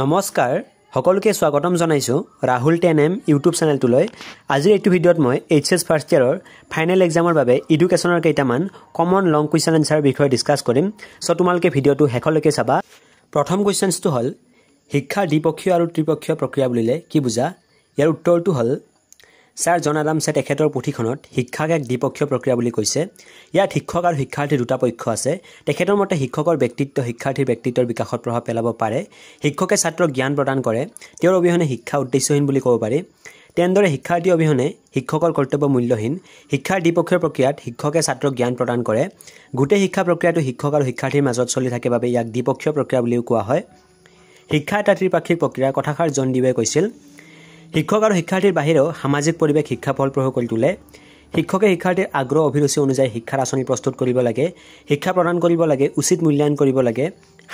নমস্কাৰ সকলোকে স্বাগতম জনাইছোঁ ৰাহুল টেন এম ইউটিউব চেনেলটোলৈ আজিৰ এইটো ভিডিঅ'ত মই এইচ এছ ফাৰ্ষ্ট ইয়েৰৰ ফাইনেল এক্সামৰ বাবে ইডুকেশ্যনৰ কেইটামান কমন লং কুৱেশ্যন এনচাৰৰ বিষয়ে ডিছকাছ কৰিম চ' তোমালোকে ভিডিঅ'টো শেষলৈকে চাবা প্ৰথম কুৱেশ্যনছটো হ'ল শিক্ষাৰ দ্বিপক্ষীয় আৰু ত্ৰিপক্ষীয় প্ৰক্ৰিয়া বুলিলে কি বুজা ইয়াৰ উত্তৰটো হ'ল ছাৰ জন আদামছে তেখেতৰ পুথিখনত শিক্ষাক এক দ্বিপক্ষীয় প্ৰক্ৰিয়া বুলি কৈছে ইয়াত শিক্ষক আৰু শিক্ষাৰ্থীৰ দুটা পক্ষ আছে তেখেতৰ মতে শিক্ষকৰ ব্যক্তিত্ব শিক্ষাৰ্থীৰ ব্যক্তিত্বৰ বিকাশত প্ৰভাৱ পেলাব পাৰে শিক্ষকে ছাত্ৰক জ্ঞান প্ৰদান কৰে তেওঁৰ অবিহনে শিক্ষা উদ্দেশ্যহীন বুলি ক'ব পাৰি তেনেদৰে শিক্ষাৰ্থী অবিহনে শিক্ষকৰ কৰ্তব্য মূল্যহীন শিক্ষাৰ দ্বিপক্ষীয় প্ৰক্ৰিয়াত শিক্ষকে ছাত্ৰক জ্ঞান প্ৰদান কৰে গোটেই শিক্ষা প্ৰক্ৰিয়াটো শিক্ষক আৰু শিক্ষাৰ্থীৰ মাজত চলি থাকে বাবে ইয়াক দ্বিপক্ষীয় প্ৰক্ৰিয়া বুলিও কোৱা হয় শিক্ষা এটা ত্ৰিপাক্ষিক প্ৰক্ৰিয়া কথাষাৰ জন ডিৱে কৈছিল শিক্ষক আৰু শিক্ষাৰ্থীৰ বাহিৰেও সামাজিক পৰিৱেশ শিক্ষা ফলপ্ৰসূ কৰি তোলে শিক্ষকে শিক্ষাৰ্থীৰ আগ্ৰহ অভিৰুচি অনুযায়ী শিক্ষাৰ আঁচনি প্ৰস্তুত কৰিব লাগে শিক্ষা প্ৰদান কৰিব লাগে উচিত মূল্যায়ন কৰিব লাগে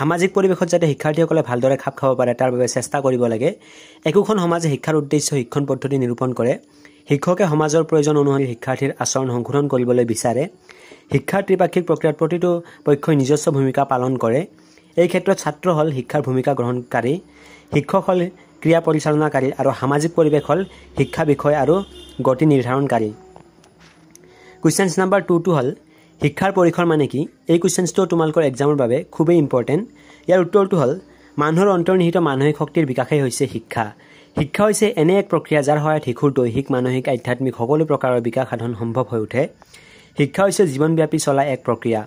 সামাজিক পৰিৱেশত যাতে শিক্ষাৰ্থীসকলে ভালদৰে খাপ খাব পাৰে তাৰ বাবে চেষ্টা কৰিব লাগে একোখন সমাজে শিক্ষাৰ উদ্দেশ্য শিক্ষণ পদ্ধতি নিৰূপণ কৰে শিক্ষকে সমাজৰ প্ৰয়োজন অনুসৰি শিক্ষাৰ্থীৰ আচৰণ সংশোধন কৰিবলৈ বিচাৰে শিক্ষাৰ ত্ৰিপাক্ষিক প্ৰক্ৰিয়াত প্ৰতিটো পক্ষই নিজস্ব ভূমিকা পালন কৰে এই ক্ষেত্ৰত ছাত্ৰ হ'ল শিক্ষাৰ ভূমিকা গ্ৰহণকাৰী শিক্ষক হ'ল ক্ৰিয়া পৰিচালনাকাৰী আৰু সামাজিক পৰিৱেশ হ'ল শিক্ষা বিষয় আৰু গতি নিৰ্ধাৰণকাৰী কুৱেশ্যনছ নাম্বাৰ টুটো হ'ল শিক্ষাৰ পৰিসৰ মানে কি এই কুৱেশ্যনছটো তোমালোকৰ এক্সামৰ বাবে খুবেই ইম্পৰ্টেণ্ট ইয়াৰ উত্তৰটো হ'ল মানুহৰ অন্তৰ্নিহিত মানসিক শক্তিৰ বিকাশেই হৈছে শিক্ষা শিক্ষা হৈছে এনে এক প্ৰক্ৰিয়া যাৰ সহায়ত শিশুৰ দৈহিক মানসিক আধ্যাত্মিক সকলো প্ৰকাৰৰ বিকাশ সাধন সম্ভৱ হৈ উঠে শিক্ষা হৈছে জীৱনব্যাপী চলা এক প্ৰক্ৰিয়া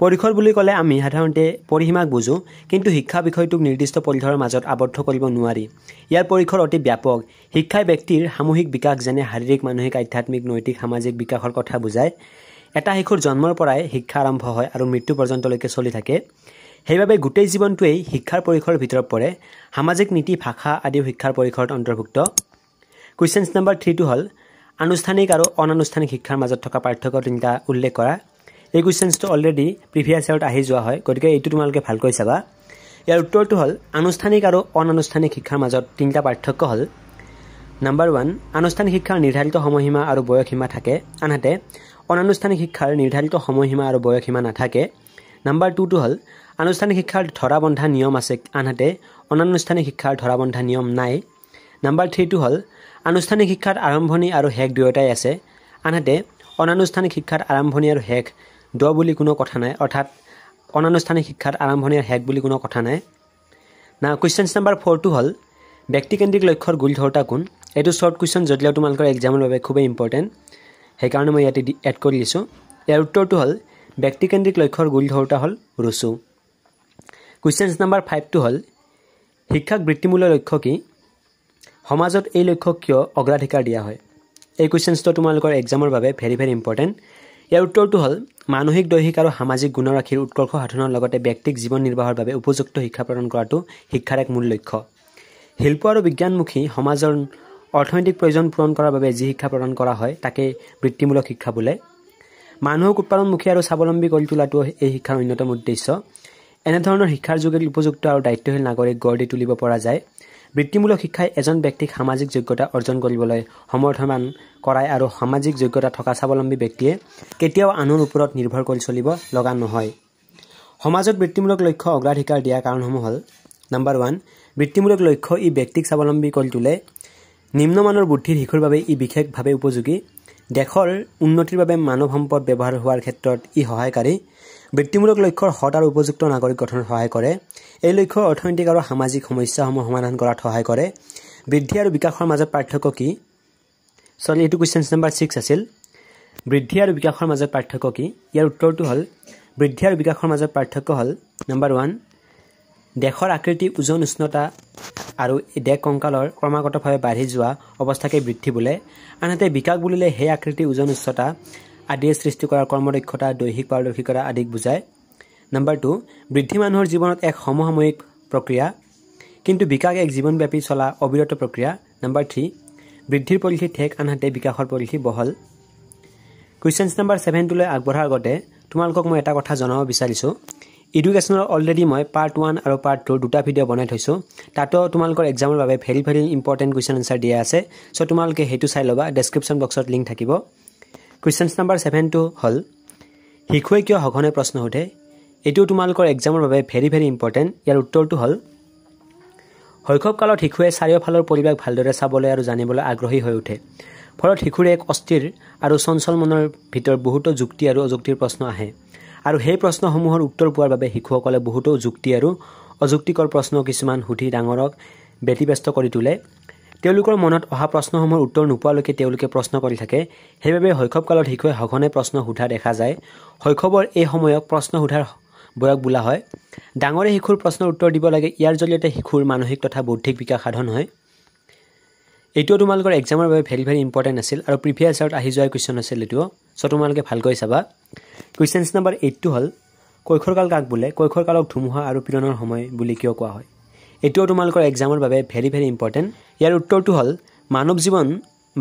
পৰিসৰ বুলি ক'লে আমি সাধাৰণতে পৰিসীমাক বুজোঁ কিন্তু শিক্ষা বিষয়টোক নিৰ্দিষ্ট পৰিসৰৰ মাজত আবদ্ধ কৰিব নোৱাৰি ইয়াৰ পৰিসৰ অতি ব্যাপক শিক্ষাই ব্যক্তিৰ সামূহিক বিকাশ যেনে শাৰীৰিক মানসিক আধ্যাত্মিক নৈতিক সামাজিক বিকাশৰ কথা বুজায় এটা শিশুৰ জন্মৰ পৰাই শিক্ষা আৰম্ভ হয় আৰু মৃত্যু পৰ্যন্তলৈকে চলি থাকে সেইবাবে গোটেই জীৱনটোৱেই শিক্ষাৰ পৰিসৰৰ ভিতৰত পৰে সামাজিক নীতি ভাষা আদিও শিক্ষাৰ পৰিসৰত অন্তৰ্ভুক্ত কুৱেশ্যনছ নম্বৰ থ্ৰীটো হ'ল আনুষ্ঠানিক আৰু অনানুষ্ঠানিক শিক্ষাৰ মাজত থকা পাৰ্থক্য তিনিটা উল্লেখ কৰা এই কুৱেশ্যনটো অলৰেডি প্ৰিভিয়াছ ইয়াৰত আহি যোৱা হয় গতিকে এইটো তোমালোকে ভালকৈ চাবা ইয়াৰ উত্তৰটো হ'ল আনুষ্ঠানিক আৰু অনানুষ্ঠানিক শিক্ষাৰ মাজত তিনিটা পাৰ্থক্য হ'ল নাম্বাৰ ওৱান আনুষ্ঠানিক শিক্ষাৰ নিৰ্ধাৰিত সময়সীমা আৰু বয়সসীমা থাকে আনহাতে অনানুষ্ঠানিক শিক্ষাৰ নিৰ্ধাৰিত সময়সীমা আৰু বয়সসীমা নাথাকে নাম্বাৰ টুটো হ'ল আনুষ্ঠানিক শিক্ষাৰ ধৰা বন্ধা নিয়ম আছে আনহাতে অনানুষ্ঠানিক শিক্ষাৰ ধৰা বন্ধা নিয়ম নাই নাম্বাৰ থ্ৰীটো হ'ল আনুষ্ঠানিক শিক্ষাৰ আৰম্ভণি আৰু শেষ দুয়োটাই আছে আনহাতে অনানুষ্ঠানিক শিক্ষাৰ আৰম্ভণি আৰু শেষ দ বুলি কোনো কথা নাই অৰ্থাৎ অনানুষ্ঠানিক শিক্ষাত আৰম্ভণিৰ হেক বুলি কোনো কথা নাই না কুৱেশ্যনছ নাম্বাৰ ফ'ৰটো হ'ল ব্যক্তিকেন্দ্ৰিক লক্ষ্যৰ গুলি ধৰোতা কোন এইটো শ্বৰ্ট কুৱেশ্যন যদিও তোমালোকৰ এক্সামৰ বাবে খুবেই ইম্পৰ্টেণ্ট সেইকাৰণে মই ইয়াতে এড কৰি দিছোঁ ইয়াৰ উত্তৰটো হ'ল ব্যক্তিকেন্দ্ৰিক লক্ষ্যৰ গুলি ধৰোতা হ'ল ৰুচু কুৱেশ্যনছ নাম্বাৰ ফাইভটো হ'ল শিক্ষাক বৃত্তিমূলৰ লক্ষ্য কি সমাজত এই লক্ষ্য কিয় অগ্ৰাধিকাৰ দিয়া হয় এই কুৱেশ্যনছটো তোমালোকৰ এক্সামৰ বাবে ভেৰি ভেৰি ইম্পৰ্টেণ্ট ইয়াৰ উত্তৰটো হ'ল মানসিক দৈহিক আৰু সামাজিক গুণৰাশিৰ উৎকৰ্ষ সাধনৰ লগতে ব্যক্তিক জীৱন নিৰ্বাহৰ বাবে উপযুক্ত শিক্ষা প্ৰদান কৰাটো শিক্ষাৰ এক মূল লক্ষ্য শিল্প আৰু বিজ্ঞানমুখী সমাজৰ অৰ্থনৈতিক প্ৰয়োজন পূৰণ কৰাৰ বাবে যি শিক্ষা প্ৰদান কৰা হয় তাকেই বৃত্তিমূলক শিক্ষা বোলে মানুহক উৎপাদনমুখী আৰু স্বাৱলম্বী কৰি তোলাটো এই শিক্ষাৰ অন্যতম উদ্দেশ্য এনেধৰণৰ শিক্ষাৰ যোগেদি উপযুক্ত আৰু দায়িত্বশীল নাগৰিক গঢ় দি তুলিব পৰা যায় বৃত্তিমূলক শিক্ষাই এজন ব্যক্তিক সামাজিক যোগ্যতা অৰ্জন কৰিবলৈ সমৰ্থমান কৰায় আৰু সামাজিক যোগ্যতা থকা স্বাৱলম্বী ব্যক্তিয়ে কেতিয়াও আনৰ ওপৰত নিৰ্ভৰ কৰি চলিব লগা নহয় সমাজত বৃত্তিমূলক লক্ষ্য অগ্ৰাধিকাৰ দিয়াৰ কাৰণসমূহ হ'ল নাম্বাৰ ওৱান বৃত্তিমূলক লক্ষ্য ই ব্যক্তিক স্বাৱলম্বী কৰি তোলে নিম্নমানৰ বুদ্ধিৰ শিশুৰ বাবে ই বিশেষভাৱে উপযোগী দেশৰ উন্নতিৰ বাবে মানৱ সম্পদ ব্যৱহাৰ হোৱাৰ ক্ষেত্ৰত ই সহায়কাৰী বৃত্তিমূলক লক্ষ্যৰ সৎ আৰু উপযুক্ত নাগৰিক গঠনত সহায় কৰে এই লক্ষ্য অৰ্থনৈতিক আৰু সামাজিক সমস্যাসমূহ সমাধান কৰাত সহায় কৰে বৃদ্ধি আৰু বিকাশৰ মাজত পাৰ্থক্য কি চলি এইটো কুৱেশ্যন নম্বৰ ছিক্স আছিল বৃদ্ধি আৰু বিকাশৰ মাজত পাৰ্থক্য কি ইয়াৰ উত্তৰটো হ'ল বৃদ্ধি আৰু বিকাশৰ মাজত পাৰ্থক্য হ'ল নম্বৰ ওৱান দেশৰ আকৃতি ওজন উষ্ণতা আৰু দেশ কংকালৰ ক্ৰমাগতভাৱে বাঢ়ি যোৱা অৱস্থাকে বৃদ্ধি বোলে আনহাতে বিকাশ বুলিলে সেই আকৃতিৰ ওজন উচ্চতা আদিৰ সৃষ্টি কৰা কৰ্মদক্ষতা দৈহিক পাৰদৰ্শিকতা আদিক বুজায় নম্বৰ টু বৃদ্ধি মানুহৰ জীৱনত এক সমসাময়িক প্ৰক্ৰিয়া কিন্তু বিকাশ এক জীৱনব্যাপী চলা অবিৰত প্ৰক্ৰিয়া নম্বৰ থ্ৰী বৃদ্ধিৰ পলিচি ঠেক আনহাতে বিকাশৰ পলিচি বহল কুৱেশ্যনছ নম্বৰ ছেভেনটোলৈ আগবঢ়াৰ আগতে তোমালোকক মই এটা কথা জনাব বিচাৰিছোঁ ইডুকেশ্যনৰ অলৰেডি মই পাৰ্ট ওৱান আৰু পাৰ্ট টু দুটা ভিডিঅ' বনাই থৈছোঁ তাতো তোমালোকৰ এক্সামৰ বাবে very very important question answer দিয়া আছে চ' তোমালোকে সেইটো চাই ল'বা ডেছক্ৰিপশ্যন বক্সত লিংক থাকিব কুৱেশ্যনছ নাম্বাৰ ছেভেনটো হ'ল শিশুৱে কিয় সঘনে প্ৰশ্ন সোধে এইটো তোমালোকৰ এক্সামৰ বাবে ভেৰি ভেৰি ইম্পৰ্টেণ্ট ইয়াৰ উত্তৰটো হ'ল শৈশৱ কালত শিশুৱে চাৰিওফালৰ পৰিৱেশ ভালদৰে চাবলৈ আৰু জানিবলৈ আগ্ৰহী হৈ উঠে ফলত শিশুৰে এক অস্থিৰ আৰু চঞ্চল মনৰ ভিতৰত বহুতো যুক্তি আৰু অযুক্তিৰ প্ৰশ্ন আহে আৰু সেই প্ৰশ্নসমূহৰ উত্তৰ পোৱাৰ বাবে শিশুসকলে বহুতো যুক্তি আৰু অযুক্তিকৰ প্ৰশ্ন কিছুমান সুধি ডাঙৰক ব্যতিব্যস্ত কৰি তোলে তেওঁলোকৰ মনত অহা প্ৰশ্নসমূহৰ উত্তৰ নোপোৱালৈকে তেওঁলোকে প্ৰশ্ন কৰি থাকে সেইবাবে শৈশৱকালত শিশুৱে সঘনে প্ৰশ্ন সোধা দেখা যায় শৈশৱৰ এই সময়ক প্ৰশ্ন সোধাৰ বয়স বোলা হয় ডাঙৰে শিশুৰ প্ৰশ্নৰ উত্তৰ দিব লাগে ইয়াৰ জৰিয়তে শিশুৰ মানসিক তথা বৌদ্ধিক বিকাশ সাধন হয় এইটোও তোমালোকৰ এক্সামৰ বাবে ভেৰি ভেৰি ইম্পৰ্টেণ্ট আছিল আৰু প্ৰিভিয়াছাৰত আহি যোৱা কুৱেশ্যন আছিল এইটো চ' তোমালোকে ভালকৈ চাবা কুৱেশ্যনছ নাম্বাৰ এইটটো হ'ল কৈশৰ কাল কাক বোলে কৈশৰ কালক ধুমুহা আৰু পীড়নৰ সময় বুলি কিয় কোৱা হয় এইটোও তোমালোকৰ এক্সামৰ বাবে ভেৰি ভেৰি ইম্পৰ্টেণ্ট ইয়াৰ উত্তৰটো হ'ল মানৱ জীৱন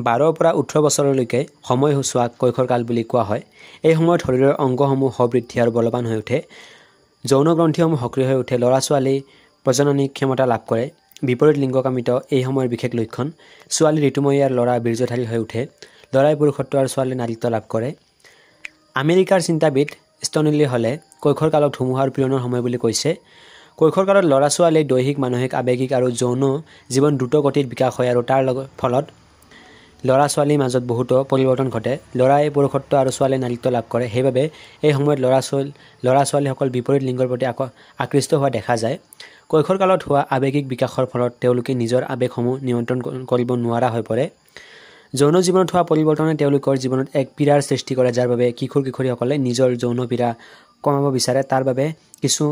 বাৰৰ পৰা ওঠৰ বছৰলৈকে সময় হচোৱা কৈশৰ কাল বুলি কোৱা হয় এই সময়ত শৰীৰৰ অংগসমূহ সবৃদ্ধি আৰু বলৱান হৈ উঠে যৌন গ্ৰন্থিসমূহ সক্ৰিয় হৈ উঠে ল'ৰা ছোৱালী প্ৰজননী ক্ষমতা লাভ কৰে বিপৰীত লিংগকামিত এই সময়ৰ বিশেষ লক্ষণ ছোৱালী আৰু ল'ৰা বীৰ্যধাৰী হৈ উঠে ল'ৰাই পুৰুষত্ব আৰু ছোৱালীয়ে নাৰীত্ব লাভ কৰে আমেৰিকাৰ চিন্তাবিদ ষ্টনিলি হ'লে কৈশৰ কালক ধুমুহাৰ পীড়নৰ সময় বুলি কৈছে কৈশোৰ কালত ল'ৰা ছোৱালীৰ দৈহিক মানসিক আৱেগিক আৰু যৌন জীৱন দ্ৰুতগতিত বিকাশ হয় আৰু তাৰ লগত ফলত ল'ৰা ছোৱালীৰ মাজত বহুতো পৰিৱৰ্তন ঘটে ল'ৰাই পুৰুষত্ব আৰু ছোৱালীয়ে নালিত্ব লাভ কৰে সেইবাবে এই সময়ত ল'ৰা ছোৱালী ল'ৰা ছোৱালীসকল বিপৰীত লিংগৰ প্ৰতি আক আকৃষ্ট হোৱা দেখা যায় কৈশোৰ কালত হোৱা আৱেগিক বিকাশৰ ফলত তেওঁলোকে নিজৰ আৱেগসমূহ নিয়ন্ত্ৰণ কৰিব নোৱাৰা হৈ পৰে যৌন জীৱনত হোৱা পৰিৱৰ্তনে তেওঁলোকৰ জীৱনত এক পীড়াৰ সৃষ্টি কৰে যাৰ বাবে কিশোৰ কিশোৰীসকলে নিজৰ যৌন পীড়া কমাব বিচাৰে তাৰ বাবে কিছু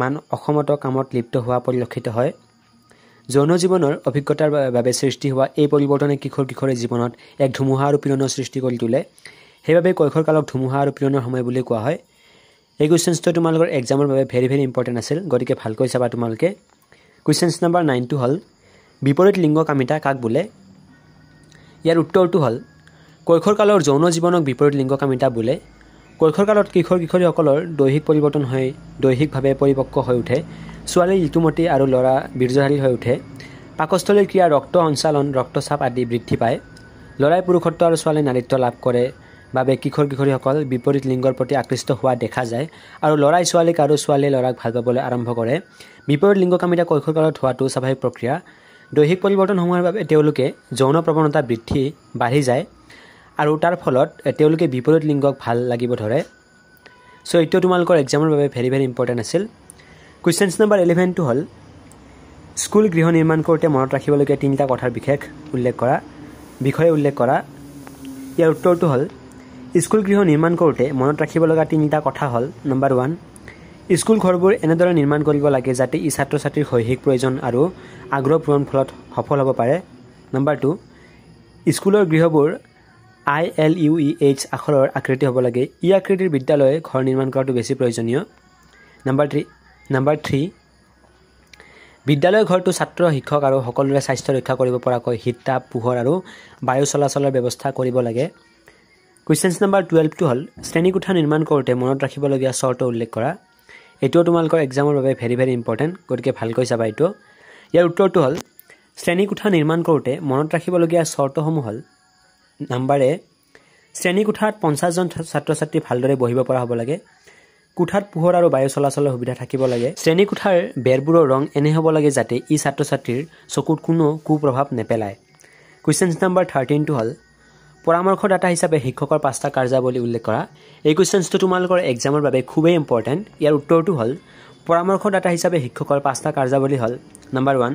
মান অসমত কামত লিপ্ত হোৱা পৰিলক্ষিত হয় যৌন জীৱনৰ অভিজ্ঞতাৰ বাবে সৃষ্টি হোৱা এই পৰিৱৰ্তনে কিশোৰ কিশোৰীৰ জীৱনত এক ধুমুহা আৰু পীড়নৰ সৃষ্টি কৰি তোলে সেইবাবে কৈশোৰ কালক ধুমুহা আৰু পীড়নৰ সময় বুলি কোৱা হয় এই কুৱেশ্যনছটো তোমালোকৰ এক্সামৰ বাবে ভেৰি ভেৰি ইম্পৰ্টেণ্ট আছিল গতিকে ভালকৈ চাবা তোমালোকে কুৱেশ্যনছ নাম্বাৰ নাইনটো হ'ল বিপৰীত লিংগ কামিতা কাক বোলে ইয়াৰ উত্তৰটো হ'ল কৈশোৰ কালৰ যৌন জীৱনক বিপৰীত লিংগ কামিতা বোলে কালত কিশোৰ কিশোৰীসকলৰ দৈহিক পৰিৱৰ্তন হৈ দৈহিকভাৱে পৰিপক্ক হৈ উঠে ছোৱালী ঋতুমতী আৰু ল'ৰা বীৰ্যধাৰী হৈ উঠে পাকস্থলীৰ ক্ৰিয়া ৰক্ত সঞ্চালন ৰক্তচাপ আদি বৃদ্ধি পায় ল'ৰাই পুৰুষত্ব আৰু ছোৱালীয়ে নাৰীত্ব লাভ কৰে বাবে কিশোৰ কিশোৰীসকল বিপৰীত লিংগৰ প্ৰতি আকৃষ্ট হোৱা দেখা যায় আৰু ল'ৰাই ছোৱালীক আৰু ছোৱালীয়ে ল'ৰাক ভাল পাবলৈ আৰম্ভ কৰে বিপৰীত লিংগ কামিতা লিংগকামিতা কালত হোৱাটো স্বাভাৱিক প্ৰক্ৰিয়া দৈহিক পৰিৱৰ্তন পৰিৱৰ্তনসমূহৰ বাবে তেওঁলোকে যৌন প্ৰৱণতা বৃদ্ধি বাঢ়ি যায় আৰু তাৰ ফলত তেওঁলোকে বিপৰীত লিংগক ভাল লাগিব ধৰে চ' এইটো তোমালোকৰ এক্সামৰ বাবে ভেৰি ভেৰি ইম্পৰ্টেণ্ট আছিল কুৱেশ্যনছ নম্বৰ ইলেভেনটো হ'ল স্কুল গৃহ নিৰ্মাণ কৰোঁতে মনত ৰাখিবলগীয়া তিনিটা কথাৰ বিশেষ উল্লেখ কৰা বিষয়ে উল্লেখ কৰা ইয়াৰ উত্তৰটো হ'ল স্কুল গৃহ নিৰ্মাণ কৰোঁতে মনত ৰাখিব লগা তিনিটা কথা হ'ল নম্বৰ ওৱান স্কুল ঘৰবোৰ এনেদৰে নিৰ্মাণ কৰিব লাগে যাতে ই ছাত্ৰ ছাত্ৰীৰ শৈক্ষিক প্ৰয়োজন আৰু আগ্ৰহ পূৰণ ফলত সফল হ'ব পাৰে নম্বৰ টু স্কুলৰ গৃহবোৰ I L U E H আখৰৰ আকৃতি হ'ব লাগে ই আকৃতিৰ বিদ্যালয়ে ঘৰ নিৰ্মাণ কৰাটো বেছি প্ৰয়োজনীয় নাম্বাৰ থ্ৰী নাম্বাৰ থ্ৰী বিদ্যালয় ঘৰটো ছাত্ৰ শিক্ষক আৰু সকলোৰে স্বাস্থ্য ৰক্ষা কৰিব পৰাকৈ হিতা পোহৰ আৰু বায়ু চলাচলৰ ব্যৱস্থা কৰিব লাগে কুৱেশ্যনছ নাম্বাৰ টুৱেলভটো হ'ল শ্ৰেণীকোঠা নিৰ্মাণ কৰোঁতে মনত ৰাখিবলগীয়া চৰ্ত উল্লেখ কৰা এইটোও তোমালোকৰ এক্সামৰ বাবে ভেৰি ভেৰি ইম্পৰ্টেণ্ট গতিকে ভালকৈ চাবা এইটো ইয়াৰ উত্তৰটো হ'ল শ্ৰেণীকোঠা নিৰ্মাণ কৰোঁতে মনত ৰাখিবলগীয়া চৰ্তসমূহ হ'ল নাম্বাৰে শ্ৰেণীকোঠাত পঞ্চাছজন ছাত্ৰ ছাত্ৰী ভালদৰে বহিব পৰা হ'ব লাগে কোঠাত পোহৰ আৰু বায়ু চলাচলৰ সুবিধা থাকিব লাগে শ্ৰেণীকোঠাৰ বেৰবোৰৰ ৰং এনে হ'ব লাগে যাতে ই ছাত্ৰ ছাত্ৰীৰ চকুত কোনো কুপ্ৰভাৱ নেপেলায় কুৱেশ্যনছ নাম্বাৰ থাৰ্টিনটো হ'ল পৰামৰ্শদাতা হিচাপে শিক্ষকৰ পাঁচটা কাৰ্যাৱলী উল্লেখ কৰা এই কুৱেশ্যনছটো তোমালোকৰ এক্সামৰ বাবে খুবেই ইম্পৰ্টেণ্ট ইয়াৰ উত্তৰটো হ'ল পৰামৰ্শদাতা হিচাপে শিক্ষকৰ পাঁচটা কাৰ্যাৱলী হ'ল নাম্বাৰ ওৱান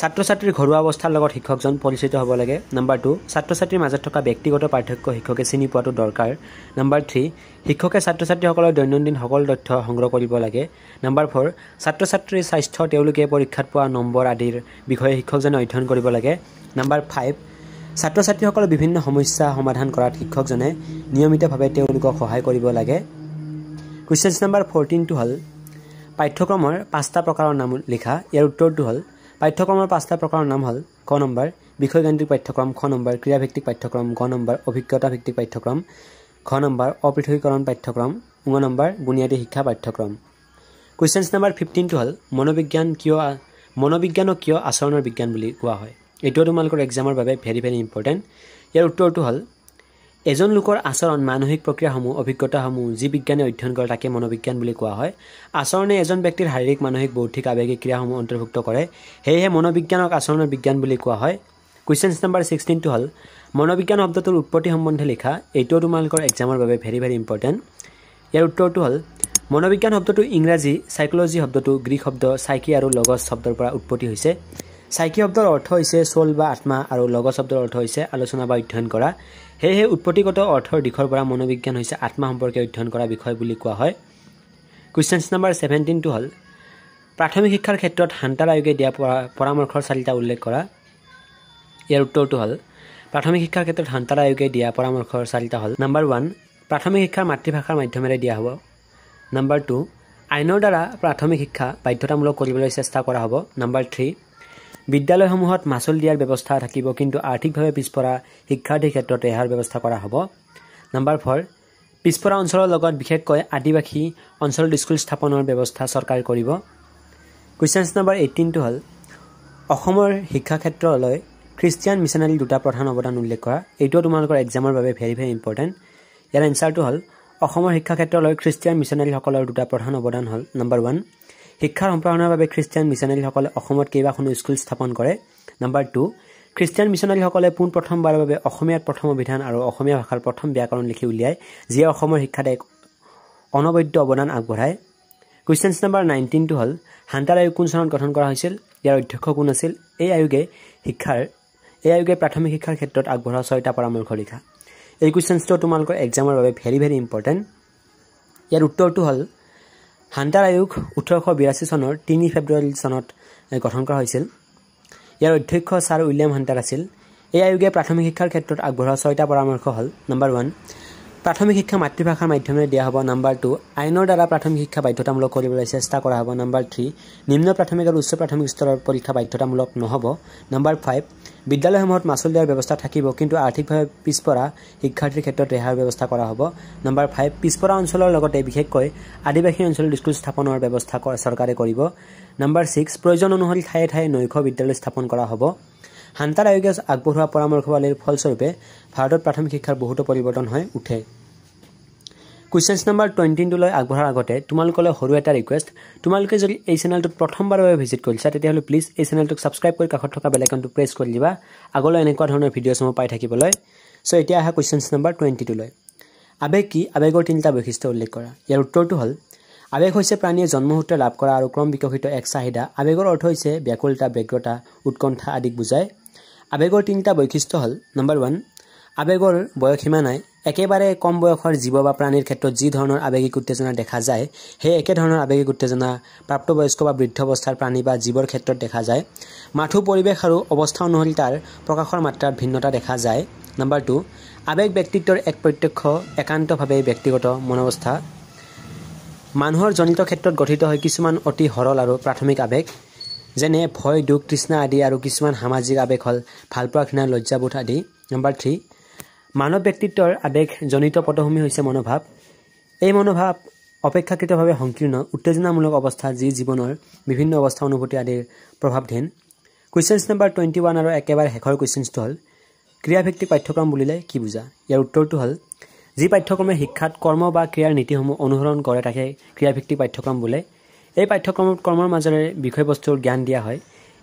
ছাত্ৰ ছাত্ৰীৰ ঘৰুৱা অৱস্থাৰ লগত শিক্ষকজন পৰিচিত হ'ব লাগে নাম্বাৰ টু ছাত্ৰ ছাত্ৰীৰ মাজত থকা ব্যক্তিগত পাৰ্থক্য শিক্ষকে চিনি পোৱাটো দৰকাৰ নাম্বাৰ থ্ৰী শিক্ষকে ছাত্ৰ ছাত্ৰীসকলৰ দৈনন্দিন সকলো তথ্য সংগ্ৰহ কৰিব লাগে নাম্বাৰ ফ'ৰ ছাত্ৰ ছাত্ৰীৰ স্বাস্থ্য তেওঁলোকে পৰীক্ষাত পোৱা নম্বৰ আদিৰ বিষয়ে শিক্ষকজনে অধ্যয়ন কৰিব লাগে নাম্বাৰ ফাইভ ছাত্ৰ ছাত্ৰীসকলৰ বিভিন্ন সমস্যা সমাধান কৰাত শিক্ষকজনে নিয়মিতভাৱে তেওঁলোকক সহায় কৰিব লাগে কুৱেশ্যন নাম্বাৰ ফৰ্টিনটো হ'ল পাঠ্যক্ৰমৰ পাঁচটা প্ৰকাৰৰ নাম লিখা ইয়াৰ উত্তৰটো হ'ল পাঠ্যক্ৰমৰ পাঁচটা প্ৰকাৰৰ নাম হ'ল ক নম্বৰ বিষয়গাণিতিক পাঠ্যক্ৰম খ নম্বৰ ক্ৰীড়াভিত্তিক পাঠ্যক্ৰম ঘ নম্বৰ অভিজ্ঞতা ভিত্তিক পাঠ্যক্ৰম ঘ নম্বৰ অপৃথকীকৰণ পাঠ্যক্ৰম ঙ নম্বৰ বুনিয়াদী শিক্ষা পাঠ্যক্ৰম কুৱেশ্যনছ নাম্বাৰ ফিফটিনটো হ'ল মনোবিজ্ঞান কিয় মনোবিজ্ঞানক কিয় আচৰণৰ বিজ্ঞান বুলি কোৱা হয় এইটোও তোমালোকৰ এক্সামৰ বাবে ভেৰি ভেৰি ইম্পৰ্টেণ্ট ইয়াৰ উত্তৰটো হ'ল এজন লোকৰ আচৰণ মানসিক প্ৰক্ৰিয়াসমূহ অভিজ্ঞতাসমূহ যি বিজ্ঞানে অধ্যয়ন কৰে তাকে মনোবিজ্ঞান বুলি কোৱা হয় আচৰণে এজন ব্যক্তিৰ শাৰীৰিক মানসিক বৌদ্ধিক আৱেগিক ক্ৰিয়াসমূহ অন্তৰ্ভুক্ত কৰে সেয়েহে মনোবিজ্ঞানক আচৰণৰ বিজ্ঞান বুলি কোৱা হয় কুৱেশ্যনছ নম্বৰ ছিক্সটিনটো হ'ল মনোবিজ্ঞান শব্দটোৰ উৎপত্তি সম্বন্ধে লিখা এইটোও তোমালোকৰ এক্সামৰ বাবে ভেৰি ভেৰি ইম্পৰ্টেণ্ট ইয়াৰ উত্তৰটো হ'ল মনোবিজ্ঞান শব্দটো ইংৰাজী চাইক'লজি শব্দটো গ্ৰীক শব্দ চাইকি আৰু লগজ শব্দৰ পৰা উৎপত্তি হৈছে চাইকি শব্দৰ অৰ্থ হৈছে চল বা আত্মা আৰু লগ শব্দৰ অৰ্থ হৈছে আলোচনা বা অধ্যয়ন কৰা সেয়েহে উৎপত্তিগত অৰ্থৰ দিশৰ পৰা মনোবিজ্ঞান হৈছে আত্মা সম্পৰ্কে অধ্যয়ন কৰা বিষয় বুলি কোৱা হয় কুৱেশ্যন নম্বৰ ছেভেণ্টিনটো হ'ল প্ৰাথমিক শিক্ষাৰ ক্ষেত্ৰত হান্তাৰ আয়োগে দিয়া পৰামৰ্শৰ চালিতা উল্লেখ কৰা ইয়াৰ উত্তৰটো হ'ল প্ৰাথমিক শিক্ষাৰ ক্ষেত্ৰত হান্তাৰ আয়োগে দিয়া পৰামৰ্শৰ চালিতা হ'ল নাম্বাৰ ওৱান প্ৰাথমিক শিক্ষাৰ মাতৃভাষাৰ মাধ্যমেৰে দিয়া হ'ব নাম্বাৰ টু আইনৰ দ্বাৰা প্ৰাথমিক শিক্ষা বাধ্যতামূলক কৰিবলৈ চেষ্টা কৰা হ'ব নাম্বাৰ থ্ৰী বিদ্যালয়সমূহত মাচুল দিয়াৰ ব্যৱস্থা থাকিব কিন্তু আৰ্থিকভাৱে পিছপৰা শিক্ষাৰ্থীৰ ক্ষেত্ৰত ইয়াৰ ব্যৱস্থা কৰা হ'ব নম্বৰ ফ'ৰ পিছপৰা অঞ্চলৰ লগত বিশেষকৈ আদিবাসী অঞ্চলত স্কুল স্থাপনৰ ব্যৱস্থা চৰকাৰে কৰিব কুৱেশ্যনছ নম্বৰ এইটিনটো হ'ল অসমৰ শিক্ষা ক্ষেত্ৰলৈ খ্ৰীষ্টিয়ান মিছনাৰী দুটা প্ৰধান অৱদান উল্লেখ কৰা এইটোও তোমালোকৰ এক্সামৰ বাবে ভেৰি ভেৰি ইম্পৰ্টেণ্ট ইয়াৰ এনচাৰটো হ'ল অসমৰ শিক্ষা ক্ষেত্ৰলৈ খ্ৰীষ্টিয়ান মিছনাৰীসকলৰ দুটা প্ৰধান অৱদান হ'ল নম্বৰ ওৱান শিক্ষাৰ সম্প্ৰসাৰণৰ বাবে খ্ৰীষ্টান মিছনাৰীসকলে অসমত কেইবাখনো স্কুল স্থাপন কৰে নাম্বাৰ টু খ্ৰীষ্টান মিছনাৰীসকলে পোনপ্ৰথমবাৰৰ বাবে অসমীয়াত প্ৰথম অভিধান আৰু অসমীয়া ভাষাৰ প্ৰথম ব্যাকৰণ লিখি উলিয়াই যিয়ে অসমৰ শিক্ষাত এক অনবদ্য অৱদান আগবঢ়ায় কুৱেশ্যনছ নম্বৰ নাইনটিনটো হ'ল সান্তাল আয়োগ কোন চনত গঠন কৰা হৈছিল ইয়াৰ অধ্যক্ষ কোন আছিল এই আয়োগে শিক্ষাৰ এই আয়োগে প্ৰাথমিক শিক্ষাৰ ক্ষেত্ৰত আগবঢ়োৱা ছয়টা পৰামৰ্শ লিখা এই কুৱেশ্যনছটো তোমালোকৰ এক্সামৰ বাবে ভেৰি ভেৰি ইম্পৰ্টেণ্ট ইয়াৰ উত্তৰটো হ'ল হাণ্টাৰ আয়োগ ওঠৰশ বিৰাশী চনৰ তিনি ফেব্ৰুৱাৰী চনত গঠন কৰা হৈছিল ইয়াৰ অধ্যক্ষ ছাৰ উইলিয়াম হান্তাৰ আছিল এই আয়োগে প্ৰাথমিক শিক্ষাৰ ক্ষেত্ৰত আগবঢ়োৱা ছয়টা পৰামৰ্শ হ'ল নম্বৰ ওৱান প্ৰাথমিক শিক্ষা মাতৃভাষাৰ মাধ্যমেৰে দিয়া হ'ব নাম্বাৰ টু আইনৰ দ্বাৰা প্ৰাথমিক শিক্ষা বাধ্যতামূলক কৰিবলৈ চেষ্টা কৰা হ'ব নাম্বাৰ থ্ৰী নিম্ন প্ৰাথমিক আৰু উচ্চ প্ৰাথমিক স্তৰৰ পৰীক্ষা বাধ্যতামূলক নহ'ব নাম্বাৰ ফাইভ বিদ্যালয়সমূহত মাচুল দিয়াৰ ব্যৱস্থা থাকিব কিন্তু আৰ্থিকভাৱে পিছপৰা শিক্ষাৰ্থীৰ ক্ষেত্ৰত ৰেহাৰ ব্যৱস্থা কৰা হ'ব নাম্বাৰ ফাইভ পিছপৰা অঞ্চলৰ লগতে বিশেষকৈ আদিবাসী অঞ্চলত স্কুল স্থাপনৰ ব্যৱস্থা চৰকাৰে কৰিব নাম্বাৰ ছিক্স প্ৰয়োজন অনুসৰি ঠায়ে ঠায়ে নৈশ বিদ্যালয় স্থাপন কৰা হ'ব শান্তাৰ আয়োগে আগবঢ়োৱা পৰামৰ্শৱালীৰ ফলস্বৰূপে ভাৰতত প্ৰাথমিক শিক্ষাৰ বহুতো পৰিৱৰ্তন হৈ উঠে কুৱেশ্যনছ নম্বৰ টুৱেণ্টিনটোলৈ আগবঢ়াৰ আগতে তোমালোকলৈ সৰু এটা ৰিকুৱেষ্ট তোমালোকে যদি এই চেনেলটোত প্ৰথমবাৰৰ বাবে ভিজিট কৰিছা তেতিয়াহ'লে প্লিজ এই চেনেলটোক ছাবস্ক্ৰাইব কৰি কাষত থকা বেলেগনটো প্ৰেছ কৰি দিবা আগলৈ এনেকুৱা ধৰণৰ ভিডিঅ'সমূহ পাই থাকিবলৈ চ' এতিয়া আহা কুৱেশ্যনছ নম্বৰ টুৱেণ্টিটোলৈ আৱেগ কি আৱেগৰ তিনিটা বৈশিষ্ট্য উল্লেখ কৰা ইয়াৰ উত্তৰটো হ'ল আৱেগ হৈছে প্ৰাণীয়ে জন্মসূত্ৰে লাভ কৰা আৰু ক্ৰম বিকশিত এক চাহিদা আৱেগৰ অৰ্থ হৈছে ব্যাকুলতা ব্যগ্ৰতা উৎকণ্ঠা আদিক বুজায় আবেগৰ তিনিটা বৈশিষ্ট্য হ'ল নম্বৰ ওৱান আবেগৰ বয়সীমা নাই একেবাৰে কম বয়সৰ জীৱ বা প্ৰাণীৰ ক্ষেত্ৰত যি ধৰণৰ আৱেগিক উত্তেজনা দেখা যায় সেই একেধৰণৰ আৱেগিক উত্তেজনা প্ৰাপ্তবয়স্ক বা বৃদ্ধ অৱস্থাৰ প্ৰাণী বা জীৱৰ ক্ষেত্ৰত দেখা যায় মাথো পৰিৱেশ আৰু অৱস্থা অনুসৰি তাৰ প্ৰকাশৰ মাত্ৰাত ভিন্নতা দেখা যায় নম্বৰ টু আৱেগ ব্যক্তিত্বৰ এক প্ৰত্যক্ষ একান্তভাৱে ব্যক্তিগত মনোৱস্থা মানুহৰ জনিত ক্ষেত্ৰত গঠিত হয় কিছুমান অতি সৰল আৰু প্ৰাথমিক আৱেগ যেনে ভয় দুখ তৃষ্ণা আদি আৰু কিছুমান সামাজিক আৱেগ হ'ল ভালপোৱা ঘৃণা লজ্জাবোধ আদি নম্বৰ থ্ৰী মানৱ ব্যক্তিত্বৰ আৱেগজনিত পটভূমি হৈছে মনোভাৱ এই মনোভাৱ অপেক্ষাকৃতভাৱে সংকীৰ্ণ উত্তেজনামূলক অৱস্থা যি জীৱনৰ বিভিন্ন অৱস্থা অনুভূতি আদিৰ প্ৰভাৱধীন কুৱেশ্যনছ নম্বৰ টুৱেণ্টি ওৱান আৰু একেবাৰে শেষৰ কুৱেশ্যনছটো হ'ল ক্ৰীড়াভিত্তিক পাঠ্যক্ৰম বুলিলে কি বুজা ইয়াৰ উত্তৰটো হ'ল যি পাঠ্যক্ৰমে শিক্ষাত কৰ্ম বা ক্ৰীড়াৰ নীতিসমূহ অনুসৰণ কৰে তাকে ক্ৰীড়াভিত্তিক পাঠ্যক্ৰম বোলে এই কৰ্মৰ মাজেৰে বিষয়বস্তুৰ জ্ঞান দিয়া হয়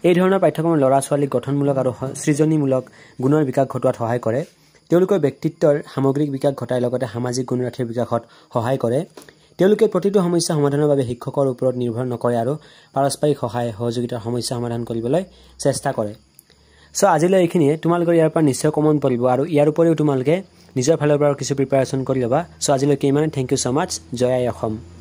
এই ধৰণৰ পাঠ্যক্ৰমৰ ল'ৰা ছোৱালীক গঠনমূলক আৰু সৃজনীমূলক গুণৰ বিকাশ ঘটোৱাত সহায় কৰে তেওঁলোকৰ ব্যক্তিত্বৰ সামগ্ৰিক বিকাশ ঘটাই লগতে সামাজিক গুণৰাঠীৰ বিকাশত সহায় কৰে তেওঁলোকে প্ৰতিটো সমস্যা সমাধানৰ বাবে শিক্ষকৰ ওপৰত নিৰ্ভৰ নকৰে আৰু পাৰস্পৰিক সহায় সহযোগিতাৰ সমস্যা সমাধান কৰিবলৈ চেষ্টা কৰে চ' আজিলৈ এইখিনিয়ে তোমালোকৰ ইয়াৰ পৰা নিশ্চয় কমন পৰিব আৰু ইয়াৰ উপৰিও তোমালোকে নিজৰ ফালৰ পৰাও কিছু প্ৰিপাৰেশ্যন কৰি ল'বা চ' আজিলৈকে ইমানেই থেংক ইউ ছ' মাছ জয় আই অসম